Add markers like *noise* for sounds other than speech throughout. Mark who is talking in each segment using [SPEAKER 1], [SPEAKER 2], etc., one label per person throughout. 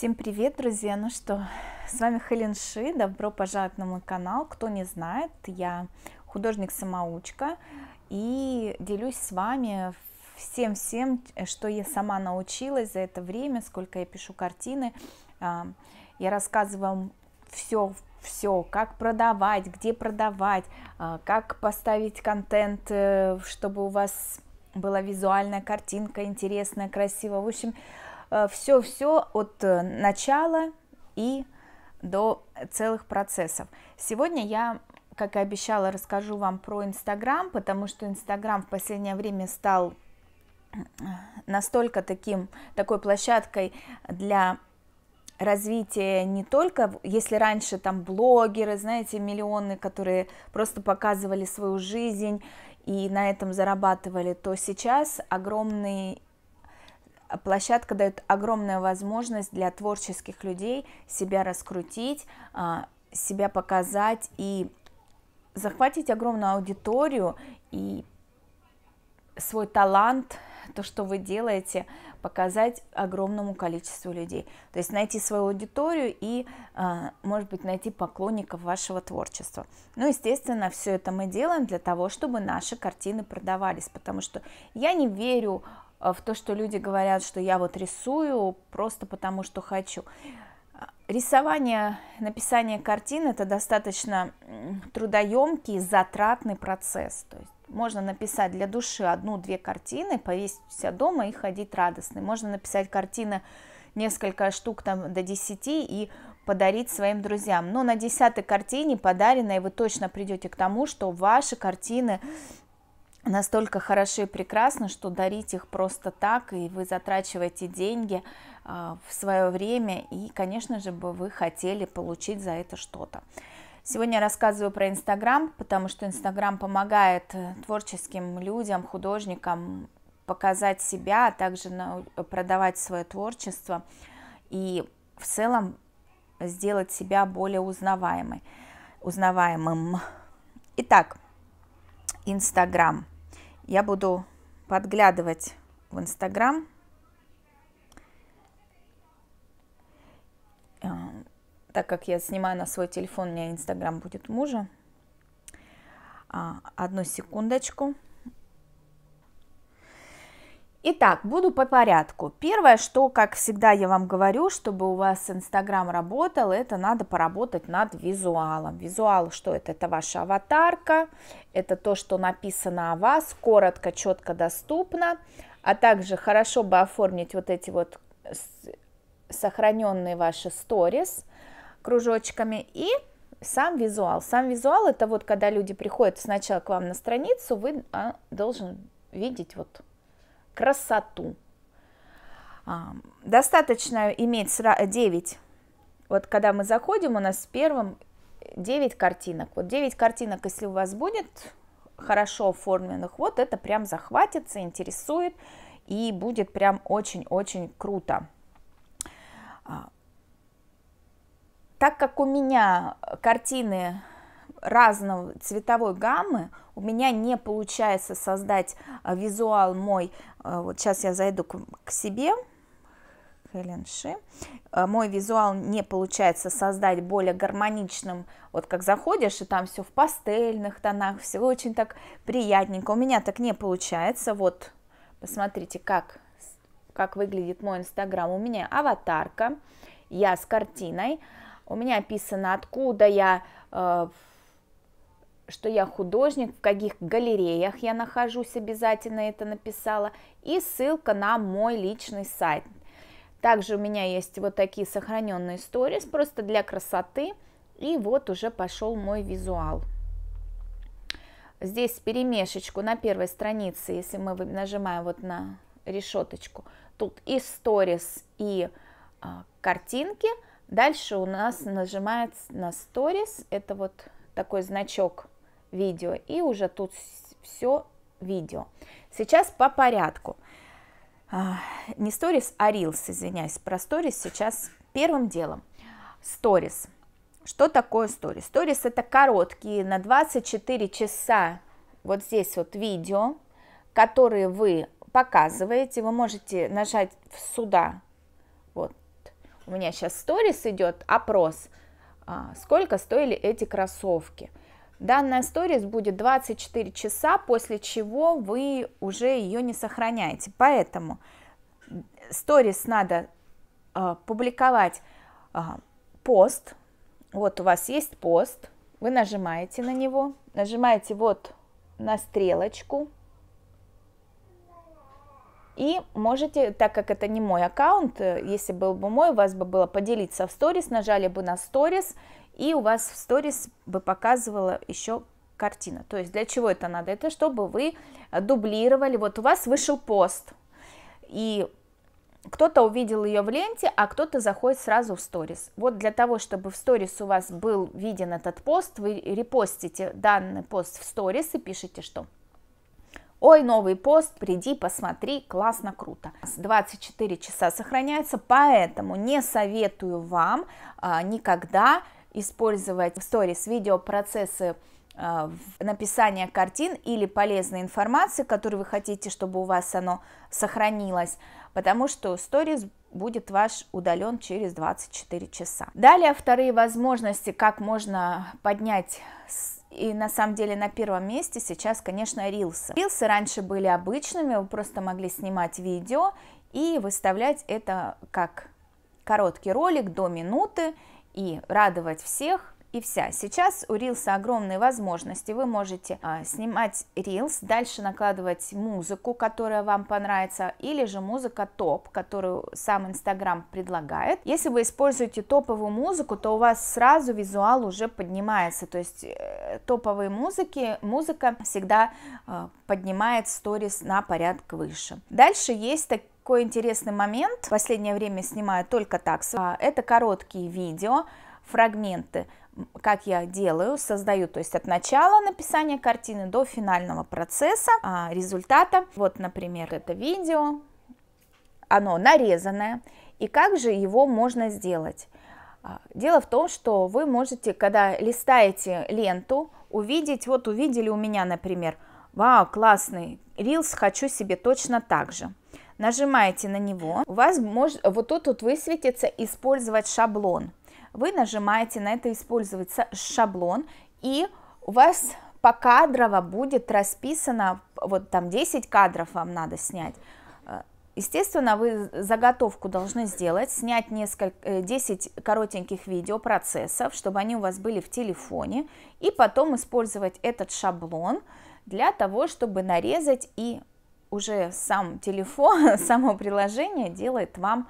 [SPEAKER 1] Всем привет, друзья! Ну что, с вами Хелен Ши, добро пожаловать на мой канал. Кто не знает, я художник-самоучка и делюсь с вами всем-всем, э, что я сама научилась за это время, сколько я пишу картины. А, я рассказываю вам все, все, как продавать, где продавать, а, как поставить контент, э, чтобы у вас была визуальная картинка интересная, красивая. В общем, Э, все-все от э, начала и до целых процессов. Сегодня я, как и обещала, расскажу вам про Инстаграм, потому что Инстаграм в последнее время стал э, настолько таким, такой площадкой для развитие не только, если раньше там блогеры, знаете, миллионы, которые просто показывали свою жизнь и на этом зарабатывали, то сейчас огромный площадка дает огромную возможность для творческих людей себя раскрутить, а, себя показать и захватить огромную аудиторию и свой талант, то, что вы делаете, показать огромному количеству людей. То есть найти свою аудиторию и, а, может быть, найти поклонников вашего творчества. Ну, естественно, все это мы делаем для того, чтобы наши картины продавались, потому что я не верю Э, в то, что люди говорят, что я вот рисую просто потому, что хочу. Рисование, написание картин – это достаточно трудоемкий, затратный процесс. То есть можно написать для души одну-две картины, повесить себя дома и ходить радостный. Можно написать картины несколько штук там до 10 и подарить своим друзьям. Но на десятой картине подаренной вы точно придете к тому, что ваши картины настолько хороши и прекрасны, что дарить их просто так, и вы затрачиваете деньги а, в свое время, и, конечно же, бы вы хотели получить за это что-то. Сегодня я рассказываю про Инстаграм, потому что Инстаграм помогает э, творческим людям, художникам показать себя, а также продавать свое творчество и в целом сделать себя более узнаваемой, узнаваемым. Итак, Инстаграм. Я буду подглядывать в Инстаграм. Э, так как я снимаю на свой телефон, у меня Инстаграм будет мужа. А, одну секундочку. Итак, буду по порядку. Первое, что, как всегда, я вам говорю, чтобы у вас Инстаграм работал, это надо поработать над визуалом. Визуал, что это? Это ваша аватарка, это то, что написано о вас, коротко, четко, доступно, а также хорошо бы оформить вот эти вот сохраненные ваши сторис кружочками и сам визуал. Сам визуал это вот когда люди приходят сначала к вам на страницу, вы а, должен видеть вот красоту. А, достаточно иметь 9, вот когда мы заходим, у нас в первом 9 картинок. Вот 9 картинок, если у вас будет хорошо оформленных, вот это прям захватится, интересует и будет прям очень-очень круто. А, так как у меня картины разного цветовой гаммы у меня не получается создать а, визуал мой. А, вот сейчас я зайду к себе. Хеленши. А, мой визуал не получается создать более гармоничным, вот как заходишь, и там все в пастельных тонах, все очень так приятненько. У меня так не получается, вот посмотрите, как, как выглядит мой инстаграм. У меня аватарка, я с картиной, у меня описано, откуда я, что я художник, в каких галереях я нахожусь, обязательно это написала, и ссылка на мой личный сайт. Также у меня есть вот такие сохраненные сторис, просто для красоты, и вот уже пошел мой визуал. Здесь перемешечку на первой странице, если мы нажимаем вот на решеточку, тут и сторис, и э, картинки. Дальше у нас нажимается на сторис, это вот такой значок видео, и уже тут все видео. Сейчас по порядку. А, не сторис, а рилс, извиняюсь, про сторис сейчас первым делом. Сторис. Что такое сторис? Сторис это короткие на 24 часа вот здесь вот видео, которые вы показываете. Вы можете нажать сюда. Вот у меня сейчас сторис идет, опрос. А, сколько стоили эти кроссовки? Данная сторис будет 24 часа, после чего вы уже ее не сохраняете. Поэтому э, сторис надо э, публиковать э, пост. Вот у вас есть пост, вы нажимаете на него, нажимаете вот на стрелочку, и можете, так как это не мой аккаунт, э, если был бы мой, у вас бы было поделиться в сторис, нажали бы на сторис, и у вас в сторис бы показывала еще картина. То есть для чего это надо? Это чтобы вы э, дублировали. Вот у вас вышел пост, и кто-то увидел ее в ленте, а кто-то заходит сразу в сторис. Вот для того, чтобы в сторис у вас был виден этот пост, вы репостите данный пост в сторис и пишите, что Ой, новый пост, приди, посмотри, классно, круто. 24 часа сохраняется, поэтому не советую вам а, никогда использовать в сторис видео процессы а, написания картин или полезной информации, которую вы хотите, чтобы у вас оно сохранилось, потому что сторис будет ваш удален через 24 часа. Далее вторые возможности, как можно поднять и на самом деле на первом месте сейчас, конечно, рилсы. Рилсы раньше были обычными, вы просто могли снимать видео и выставлять это как короткий ролик до минуты, и радовать всех и вся. Сейчас у Рилса огромные возможности. Вы можете э, снимать Рилс, дальше накладывать музыку, которая вам понравится, или же музыка топ, которую сам Инстаграм предлагает. Если вы используете топовую музыку, то у вас сразу визуал уже поднимается. То есть э, топовые музыки, музыка всегда э, поднимает сторис на порядок выше. Дальше есть такие такой интересный момент. В последнее время снимаю только так. А, это короткие видео, фрагменты, как я делаю, создаю, то есть от начала написания картины до финального процесса, а, результата. Вот, например, это видео, оно нарезанное. И как же его можно сделать? А, дело в том, что вы можете, когда листаете ленту, увидеть, вот увидели у меня, например, вау, классный рилс, хочу себе точно так же нажимаете на него, у вас может, вот тут вот высветится «Использовать шаблон». Вы нажимаете на это «Использовать шаблон», и у вас покадрово будет расписано, вот там 10 кадров вам надо снять. Э, естественно, вы заготовку должны сделать, снять несколько, 10 э, коротеньких видеопроцессов, чтобы они у вас были в телефоне, и потом использовать этот шаблон для того, чтобы нарезать и уже сам телефон, *laughs* само приложение делает вам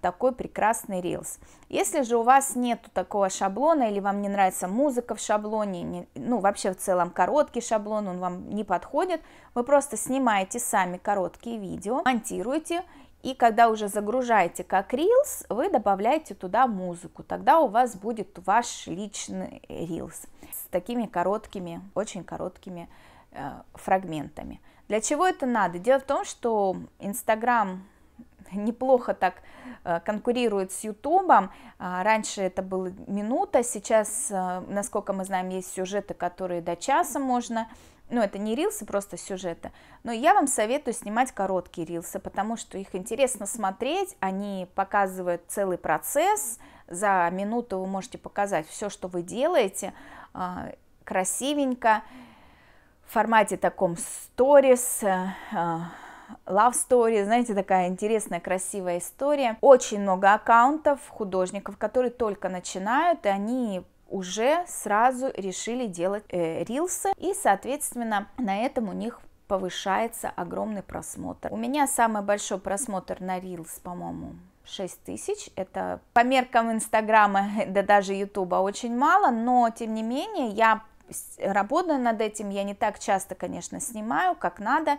[SPEAKER 1] такой прекрасный рилс. Если же у вас нет такого шаблона или вам не нравится музыка в шаблоне, не, ну вообще в целом короткий шаблон, он вам не подходит, вы просто снимаете сами короткие видео, монтируете и когда уже загружаете как Reels, вы добавляете туда музыку. Тогда у вас будет ваш личный Reels с такими короткими, очень короткими э, фрагментами. Для чего это надо? Дело в том, что Инстаграм неплохо так э, конкурирует с Ютубом. А, раньше это была минута, сейчас, э, насколько мы знаем, есть сюжеты, которые до часа можно ну, это не рилсы, просто сюжеты, но я вам советую снимать короткие рилсы, потому что их интересно смотреть, они показывают целый процесс, за минуту вы можете показать все, что вы делаете, а, красивенько, формате таком сторис, э, э, Love Story, знаете, такая интересная, красивая история. Очень много аккаунтов художников, которые только начинают, и они уже сразу решили делать э, рилсы, и, соответственно, на этом у них повышается огромный просмотр. У меня самый большой просмотр на рилс, по-моему, 6 тысяч. Это по меркам Инстаграма, *laughs* да даже Ютуба очень мало, но тем не менее я работаю над этим, я не так часто, конечно, снимаю, как надо,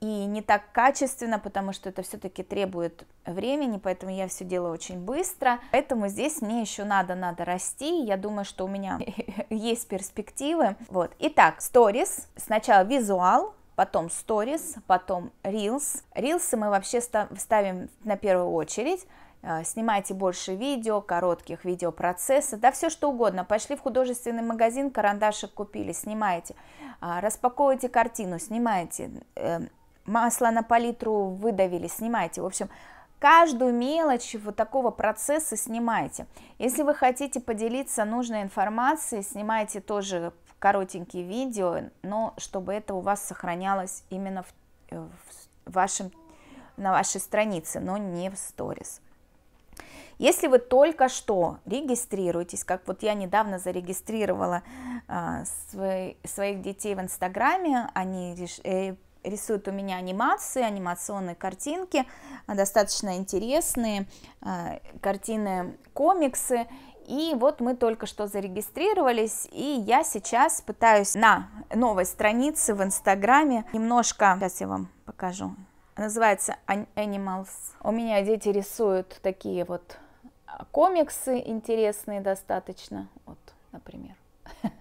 [SPEAKER 1] и не так качественно, потому что это все-таки требует времени, поэтому я все делаю очень быстро. Поэтому здесь мне еще надо, надо расти. Я думаю, что у меня *laughs* есть перспективы. Вот. Итак, сторис. Сначала визуал, потом сторис, потом reels. Reels. мы вообще ставим на первую очередь, Э, снимайте больше видео, коротких видеопроцессов, да все что угодно. Пошли в художественный магазин, карандашик купили, снимайте, э, Распаковывайте картину, снимайте, э, Масло на палитру выдавили, снимайте. В общем, каждую мелочь вот такого процесса снимайте. Если вы хотите поделиться нужной информацией, снимайте тоже коротенькие видео, но чтобы это у вас сохранялось именно в, в вашем, на вашей странице, но не в сторис. Если вы только что регистрируетесь, как вот я недавно зарегистрировала э, свой, своих детей в Инстаграме, они реш, э, рисуют у меня анимации, анимационные картинки, а, достаточно интересные, э, картины, комиксы, и вот мы только что зарегистрировались, и я сейчас пытаюсь на новой странице в Инстаграме немножко, сейчас я вам покажу, называется Animals. У меня дети рисуют такие вот комиксы интересные достаточно, вот, например. *laughs*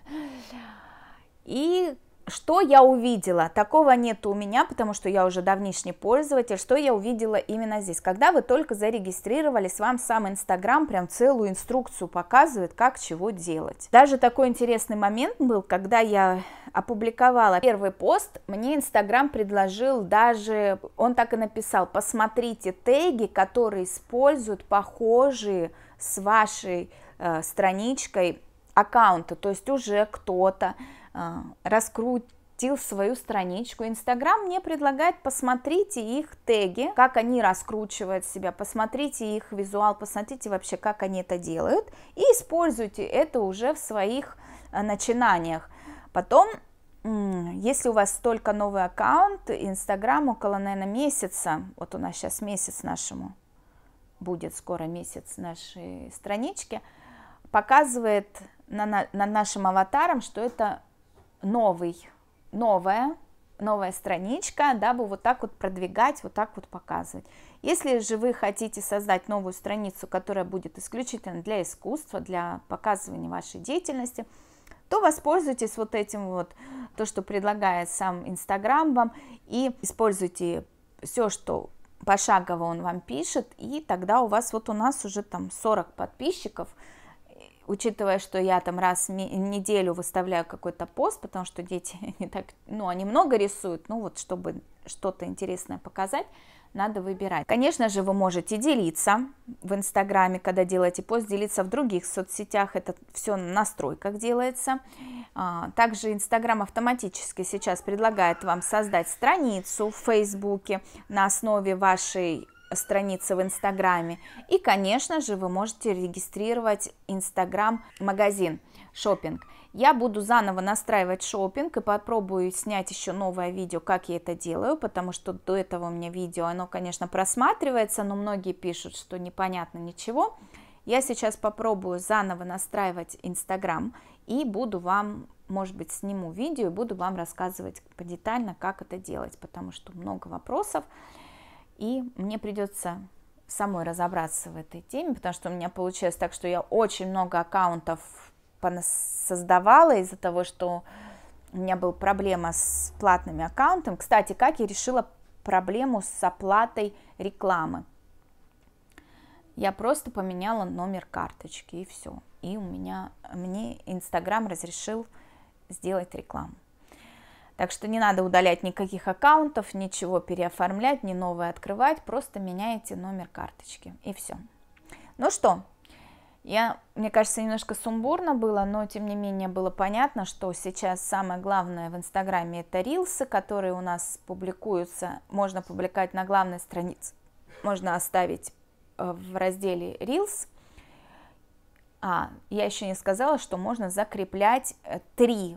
[SPEAKER 1] И что я увидела? Такого нет у меня, потому что я уже давнишний пользователь. Что я увидела именно здесь? Когда вы только зарегистрировались, вам сам Инстаграм прям целую инструкцию показывает, как чего делать. Даже такой интересный момент был, когда я опубликовала первый пост, мне Инстаграм предложил даже, он так и написал, посмотрите теги, которые используют похожие с вашей э, страничкой аккаунта, то есть уже кто-то а, раскрутил свою страничку. Инстаграм мне предлагает посмотрите их теги, как они раскручивают себя, посмотрите их визуал, посмотрите вообще, как они это делают, и используйте это уже в своих а, начинаниях. Потом если у вас только новый аккаунт, Инстаграм около, наверное, месяца, вот у нас сейчас месяц нашему, будет скоро месяц нашей странички, показывает на, на, на нашим аватаром, что это новый, новая, новая страничка, дабы вот так вот продвигать, вот так вот показывать. Если же вы хотите создать новую страницу, которая будет исключительно для искусства, для показывания вашей деятельности, то воспользуйтесь вот этим вот, то, что предлагает сам Инстаграм вам, и используйте все, что пошагово он вам пишет, и тогда у вас вот у нас уже там 40 подписчиков, учитывая, что я там раз в неделю выставляю какой-то пост, потому что дети *laughs* не так, ну, они много рисуют, ну, вот, чтобы что-то интересное показать, надо выбирать. Конечно же, вы можете делиться в Инстаграме, когда делаете пост, делиться в других соцсетях, это все на настройках делается. А, также Инстаграм автоматически сейчас предлагает вам создать страницу в Фейсбуке на основе вашей страницы в Инстаграме. И, конечно же, вы можете регистрировать Инстаграм-магазин шопинг. Я буду заново настраивать шопинг и попробую снять еще новое видео, как я это делаю, потому что до этого у меня видео, оно, конечно, просматривается, но многие пишут, что непонятно ничего. Я сейчас попробую заново настраивать Инстаграм и буду вам, может быть, сниму видео и буду вам рассказывать подетально, как это делать, потому что много вопросов и мне придется самой разобраться в этой теме, потому что у меня получилось так, что я очень много аккаунтов создавала из-за того, что у меня была проблема с платными аккаунтами. Кстати, как я решила проблему с оплатой рекламы? Я просто поменяла номер карточки и все. И у меня, мне Инстаграм разрешил сделать рекламу. Так что не надо удалять никаких аккаунтов, ничего переоформлять, не новое открывать, просто меняете номер карточки и все. Ну что, я, мне кажется, немножко сумбурно было, но тем не менее было понятно, что сейчас самое главное в Инстаграме это рилсы, которые у нас публикуются, можно публиковать на главной странице, можно оставить э, в разделе Рилс. А, я еще не сказала, что можно закреплять э, три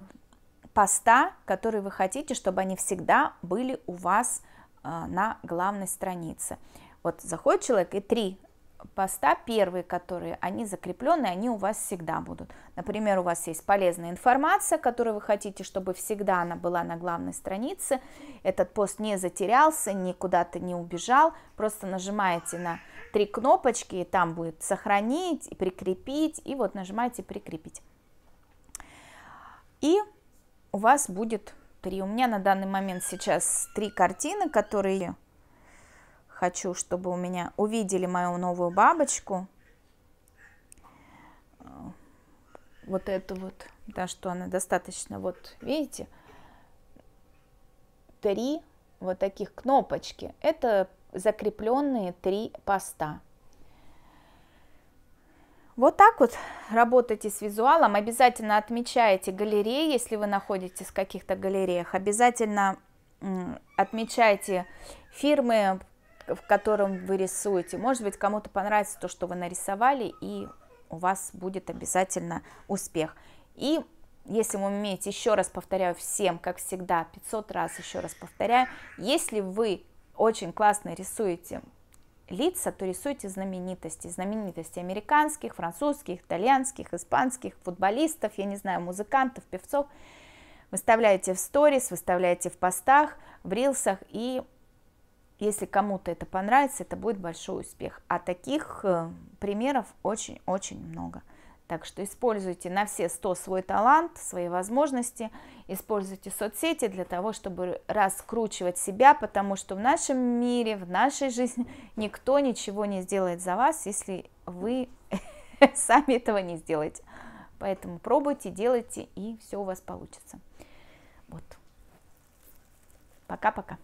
[SPEAKER 1] поста, которые вы хотите, чтобы они всегда были у вас э, на главной странице. Вот заходит человек и три поста первые, которые они закреплены, они у вас всегда будут. Например, у вас есть полезная информация, которую вы хотите, чтобы всегда она была на главной странице. Этот пост не затерялся, никуда-то не убежал. Просто нажимаете на три кнопочки, и там будет сохранить, прикрепить, и вот нажимаете прикрепить. И у вас будет три. У меня на данный момент сейчас три картины, которые хочу, чтобы у меня увидели мою новую бабочку. Э, вот это вот, да, что она достаточно, вот видите, три вот таких кнопочки. Это закрепленные три поста. Вот так вот работайте с визуалом, обязательно отмечайте галереи, если вы находитесь в каких-то галереях, обязательно отмечайте фирмы, в котором вы рисуете. Может быть, кому-то понравится то, что вы нарисовали, и у вас будет обязательно успех. И если вы умеете, еще раз повторяю всем, как всегда, 500 раз еще раз повторяю, если вы очень классно рисуете лица, то рисуйте знаменитости. Знаменитости американских, французских, итальянских, испанских, футболистов, я не знаю, музыкантов, певцов. Выставляете в сторис, выставляете в постах, в рилсах. И если кому-то это понравится, это будет большой успех. А таких э, примеров очень-очень много. Так что используйте на все 100 свой талант, свои возможности, используйте соцсети для того, чтобы раскручивать себя, потому что в нашем мире, в нашей жизни никто ничего не сделает за вас, если вы *laughs* сами этого не сделаете. Поэтому пробуйте, делайте, и все у вас получится. Вот. Пока-пока.